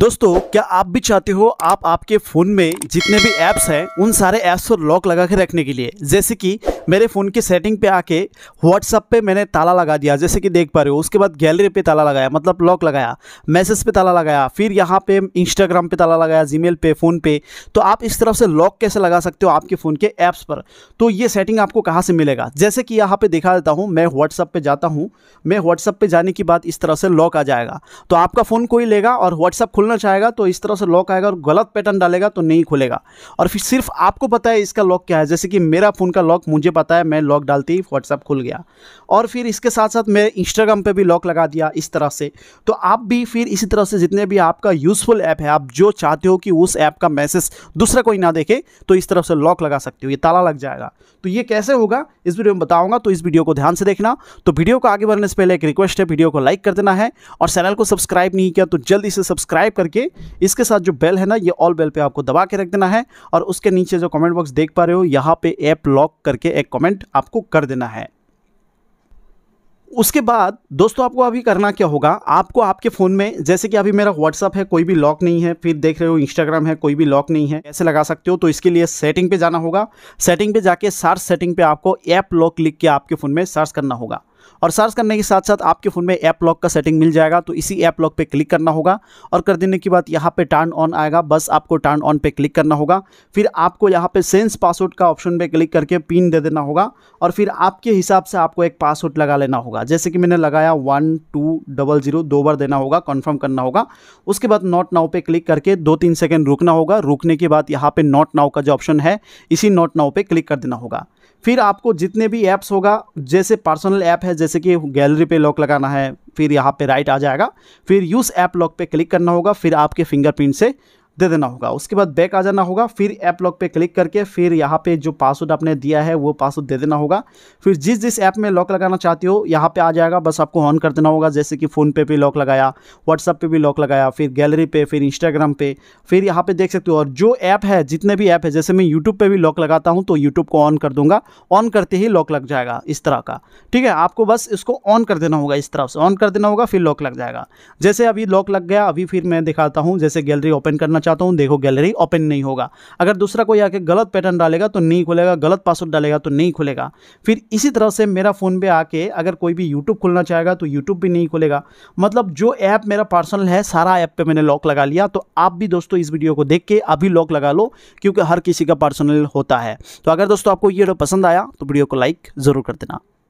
दोस्तों क्या आप भी चाहते हो आप आपके फोन में जितने भी ऐप्स हैं उन सारे ऐप्स को लॉक लगा के रखने के लिए जैसे कि मेरे फ़ोन की सेटिंग पे आके व्हाट्सअप पे मैंने ताला लगा दिया जैसे कि देख पा रहे हो उसके बाद गैलरी पे ताला लगाया मतलब लॉक लगाया मैसेज पे ताला लगाया फिर यहाँ पे इंस्टाग्राम पे ताला लगाया जीमेल पे फ़ोन पे तो आप इस तरफ से लॉक कैसे लगा सकते हो आपके फ़ोन के ऐप्स पर तो ये सेटिंग आपको कहाँ से मिलेगा जैसे कि यहाँ पर दिखा देता हूँ मैं व्हाट्सअप पर जाता हूँ मैं व्हाट्सअप पर जाने की बात इस तरह से लॉक आ जाएगा तो आपका फ़ोन कोई लेगा और व्हाट्सअप खुलना चाहेगा तो इस तरह से लॉक आएगा और गलत पैटर्न डालेगा तो नहीं खुलेगा और फिर सिर्फ आपको पता है इसका लॉक क्या है जैसे कि मेरा फ़ोन का लॉक मुझे नहीं पता है मैं लॉक डालती व्हाट्सअप खुल गया और फिर इसके साथ साथ मैं इंस्टाग्राम पे भी लॉक लगा दिया इस तरह से तो आप भी फिर इसी तरह से जितने भी आपका यूज़फुल ऐप है आप जो चाहते हो कि उस ऐप का मैसेज दूसरा कोई ना देखे तो इस तरह से लॉक लगा सकते हो ये ताला लग जाएगा तो ये कैसे होगा इस वीडियो में बताऊंगा तो इस वीडियो को ध्यान से देखना तो वीडियो को आगे बढ़ने से पहले एक रिक्वेस्ट है वीडियो को लाइक कर देना है और चैनल को सब्सक्राइब नहीं किया तो जल्दी से सब्सक्राइब करके इसके साथ जो बेल है ना ये ऑल बेल पर आपको दबा के रख देना है और उसके नीचे जो कमेंट बॉक्स देख पा रहे हो यहाँ पे ऐप लॉक करके में कमेंट आपको कर देना है उसके बाद दोस्तों आपको अभी करना क्या होगा आपको आपके फ़ोन में जैसे कि अभी मेरा व्हाट्सअप है कोई भी लॉक नहीं है फिर देख रहे हो इंस्टाग्राम है कोई भी लॉक नहीं है ऐसे लगा सकते हो तो इसके लिए सेटिंग पे जाना होगा सेटिंग पे जाके सर्च सेटिंग पे आपको ऐप लॉक लिख के आपके फ़ोन में सर्च करना होगा और सर्च करने के साथ साथ आपके फ़ोन में ऐप लॉक का सेटिंग मिल जाएगा तो इसी ऐप लॉक पे क्लिक करना होगा और कर देने के बाद यहाँ पे टर्न ऑन आएगा बस आपको टर्न ऑन पे क्लिक करना होगा फिर आपको यहाँ पे सेंस पासवर्ड का ऑप्शन पे क्लिक करके पिन दे देना होगा और फिर आपके हिसाब से आपको एक पासवर्ड लगा लेना होगा जैसे कि मैंने लगाया वन टू डबल जीरो दो बार देना होगा कन्फर्म करना होगा उसके बाद नॉट नाउ पर क्लिक करके दो तीन सेकेंड रुकना होगा रुकने के बाद यहाँ पर नॉट नाउ का जो ऑप्शन है इसी नॉट नाउ पर क्लिक कर देना होगा फिर आपको जितने भी ऐप्स होगा जैसे पर्सनल ऐप है जैसे कि गैलरी पे लॉक लगाना है फिर यहाँ पे राइट आ जाएगा फिर यूज़ ऐप लॉक पे क्लिक करना होगा फिर आपके फिंगरप्रिंट से दे देना होगा उसके बाद बैक आ जाना होगा फिर ऐप लॉक पे क्लिक करके फिर यहाँ पे जो पासवर्ड आपने दिया है वो पासवर्ड दे देना होगा फिर जिस जिस ऐप में लॉक लगाना चाहते हो यहाँ पे आ जाएगा बस आपको ऑन कर देना होगा जैसे कि फ़ोन पे भी लॉक लगाया व्हाट्सअप पे भी लॉक लगाया फिर गैलरी पे फिर इंस्टाग्राम पे फिर यहाँ पर देख सकते हो और जो ऐप है जितने भी ऐप है जैसे मैं यूट्यूब पर भी लॉक लगाता हूँ तो यूट्यूब को ऑन कर दूंगा ऑन करते ही लॉक लग जाएगा इस तरह का ठीक है आपको बस इसको ऑन कर देना होगा इस तरफ से ऑन कर देना होगा फिर लॉक लग जाएगा जैसे अभी लॉक लग गया अभी फिर मैं दिखाता हूँ जैसे गैलरी ओपन करना चाहता हूँ देखो गैलरी ओपन नहीं होगा अगर दूसरा कोई आके गलत पैटर्न डालेगा तो नहीं खुलेगा गलत पासवर्ड डालेगा तो नहीं खुलेगा फिर इसी तरह से मेरा फ़ोन पे आके अगर कोई भी यूट्यूब खोलना चाहेगा तो यूट्यूब भी नहीं खुलेगा मतलब जो ऐप मेरा पर्सनल है सारा ऐप पर मैंने लॉक लगा लिया तो आप भी दोस्तों इस वीडियो को देख के अभी लॉक लगा लो क्योंकि हर किसी का पर्सनल होता है तो अगर दोस्तों आपको ये पसंद आया तो वीडियो को लाइक ज़रूर कर देना